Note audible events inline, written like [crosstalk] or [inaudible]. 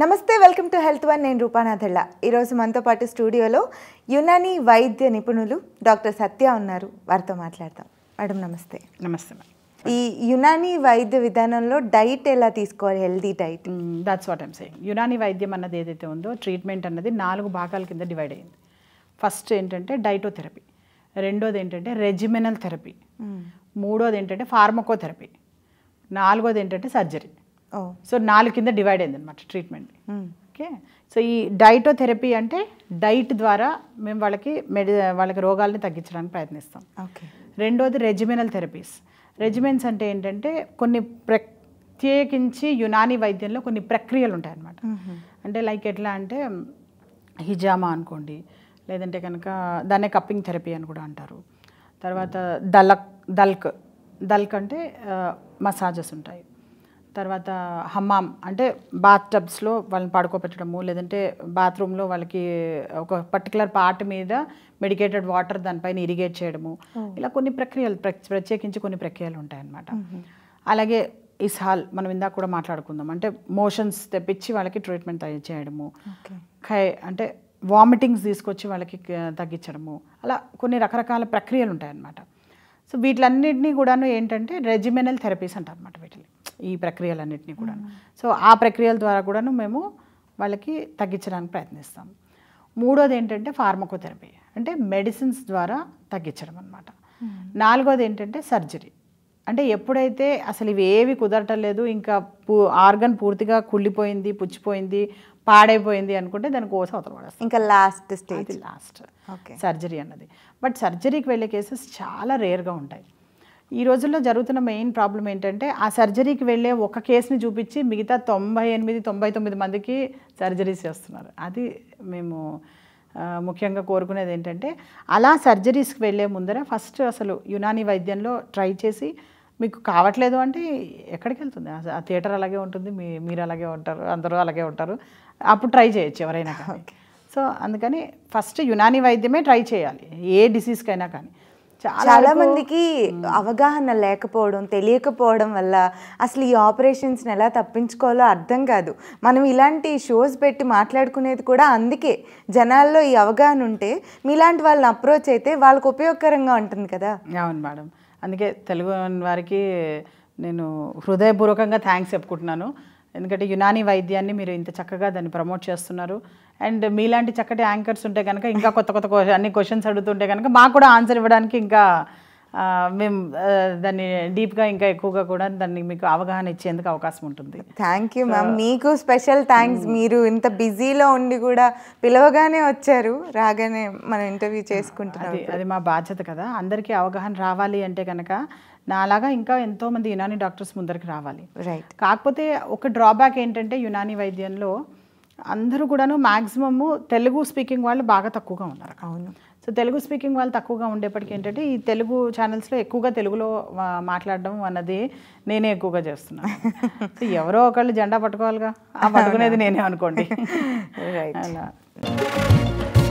నమస్తే welcome to health one నేను రూపానాథళ్ళ ఈరోజు మనతో పాటు స్టూడియోలో యునానీ వైద్య నిపుణులు డాక్టర్ సత్య ఉన్నారు వారితో మాట్లాడతాం మేడం నమస్తే నమస్తే ఈ యునానీ వైద్య విధానంలో డైట్ ఎలా తీసుకోవాలి healthy diet that's what I'm saying Unani వైద్యం అన్నది ఏదైతే ఉందో ట్రీట్మెంట్ అన్నది నాలుగు భాగాల కింద డివైడ్ అయింది ఫస్ట్ ఏంటంటే డైటోథెరపీ రెండోది ఏంటంటే రెజిమినల్ థెరపీ మూడోది ఏంటంటే ఫార్మకోథెరపీ నాలుగోది ఏంటంటే సర్జరీ Oh. సో నాలుగు కింద డివైడ్ అయింది అనమాట ట్రీట్మెంట్ ఓకే సో ఈ డైటోథెరపీ అంటే డైట్ ద్వారా మేము వాళ్ళకి మెడి వాళ్ళకి రోగాల్ని తగ్గించడానికి ప్రయత్నిస్తాం ఓకే రెండోది రెజిమెనల్ థెరపీస్ రెజిమెన్స్ అంటే ఏంటంటే కొన్ని ప్రత్యేకించి యునాని వైద్యంలో కొన్ని ప్రక్రియలు ఉంటాయన్నమాట mm-hmm. అంటే లైక్ ఎట్లా అంటే హిజామా అనుకోండి లేదంటే కనుక దాన్నే కప్పింగ్ థెరపీ అని కూడా అంటారు తర్వాత దలక్ దల్క్ దల్క్ అంటే మసాజెస్ ఉంటాయి తర్వాత హమ్మామ్ అంటే బాత్ టబ్స్లో వాళ్ళని పడుకోబెట్టడము లేదంటే బాత్రూంలో వాళ్ళకి ఒక పర్టికులర్ పార్ట్ మీద మెడికేటెడ్ వాటర్ దానిపైన ఇరిగేట్ చేయడము ఇలా కొన్ని ప్రక్రియలు ప్రత్యేకించి కొన్ని ప్రక్రియలు ఉంటాయన్నమాట అలాగే ఇస్హాల్ మనం ఇందాక కూడా మాట్లాడుకుందాం అంటే మోషన్స్ తెప్పించి వాళ్ళకి ట్రీట్మెంట్ తయారు చేయడము ఖై అంటే వామిటింగ్స్ తీసుకొచ్చి వాళ్ళకి తగ్గించడము అలా కొన్ని రకరకాల ప్రక్రియలు ఉంటాయన్నమాట సో వీటిలన్నింటినీ కూడాను ఏంటంటే రెజిమెనల్ థెరపీస్ అంటారు అనమాట వీటిని ఈ ప్రక్రియలన్నింటినీ కూడా సో ఆ ప్రక్రియల ద్వారా కూడాను మేము వాళ్ళకి తగ్గించడానికి ప్రయత్నిస్తాం మూడోది ఏంటంటే ఫార్మకోథెరపీ అంటే మెడిసిన్స్ ద్వారా తగ్గించడం అనమాట నాలుగోది ఏంటంటే సర్జరీ అంటే ఎప్పుడైతే అసలు ఇవి ఏవి కుదరటం లేదు ఇంకా పూ ఆర్గన్ పూర్తిగా కుళ్ళిపోయింది పుచ్చిపోయింది పాడైపోయింది అనుకుంటే దాని కోసం అవతల పడేస్తాం ఇంకా లాస్ట్ స్టేజ్ లాస్ట్ సర్జరీ అన్నది బట్ సర్జరీకి వెళ్ళే కేసెస్ చాలా రేర్గా ఉంటాయి ఈ రోజుల్లో జరుగుతున్న మెయిన్ ప్రాబ్లం ఏంటంటే ఆ సర్జరీకి వెళ్ళే ఒక కేసుని చూపించి మిగతా తొంభై ఎనిమిది తొంభై తొమ్మిది మందికి సర్జరీస్ చేస్తున్నారు అది మేము ముఖ్యంగా కోరుకునేది ఏంటంటే అలా సర్జరీస్కి వెళ్ళే ముందర ఫస్ట్ అసలు యునాని వైద్యంలో ట్రై చేసి మీకు కావట్లేదు అంటే ఎక్కడికి వెళ్తుంది ఆ థియేటర్ అలాగే ఉంటుంది మీ మీరు అలాగే ఉంటారు అందరూ అలాగే ఉంటారు అప్పుడు ట్రై చేయొచ్చు ఎవరైనా సో అందుకని ఫస్ట్ యునాని వైద్యమే ట్రై చేయాలి ఏ డిసీజ్కైనా కానీ చాలా మందికి అవగాహన లేకపోవడం తెలియకపోవడం వల్ల అసలు ఈ ఆపరేషన్స్ని ఎలా తప్పించుకోవాలో అర్థం కాదు మనం ఇలాంటి షోస్ పెట్టి మాట్లాడుకునేది కూడా అందుకే జనాల్లో ఈ అవగాహన ఉంటే మీలాంటి వాళ్ళని అప్రోచ్ అయితే వాళ్ళకు ఉపయోగకరంగా ఉంటుంది కదా అవును మేడం అందుకే తెలుగు వారికి నేను హృదయపూర్వకంగా థ్యాంక్స్ చెప్పుకుంటున్నాను ఎందుకంటే యునాని వైద్యాన్ని మీరు ఇంత చక్కగా దాన్ని ప్రమోట్ చేస్తున్నారు అండ్ మీలాంటి చక్కటి యాంకర్స్ ఉంటే కనుక ఇంకా కొత్త కొత్త అన్ని క్వశ్చన్స్ అడుగుతుంటే కనుక మాకు కూడా ఆన్సర్ ఇవ్వడానికి ఇంకా మేము దాన్ని డీప్గా ఇంకా ఎక్కువగా కూడా దాన్ని మీకు అవగాహన ఇచ్చేందుకు అవకాశం ఉంటుంది థ్యాంక్ యూ మ్యామ్ మీకు స్పెషల్ థ్యాంక్స్ hmm. మీరు ఇంత బిజీలో ఉండి కూడా పిలవగానే వచ్చారు రాగానే మనం ఇంటర్వ్యూ చేసుకుంటున్నాం అది మా బాధ్యత కదా అందరికీ అవగాహన రావాలి అంటే కనుక నాలాగా ఇంకా ఎంతోమంది యునాని డాక్టర్స్ ముందరికి రావాలి రైట్ కాకపోతే ఒక డ్రాబ్యాక్ ఏంటంటే యునాని వైద్యంలో అందరూ కూడాను మ్యాక్సిమము తెలుగు స్పీకింగ్ వాళ్ళు బాగా తక్కువగా ఉన్నారు అవును సో తెలుగు స్పీకింగ్ వాళ్ళు తక్కువగా ఉండేప్పటికీ ఏంటంటే ఈ తెలుగు ఛానల్స్లో ఎక్కువగా తెలుగులో మాట్లాడడం అన్నది నేనే ఎక్కువగా చేస్తున్నా [laughs] సో ఎవరో ఒకళ్ళు జెండా పట్టుకోవాలిగా ఆ పట్టుకునేది నేనే అనుకోండి [laughs] అలా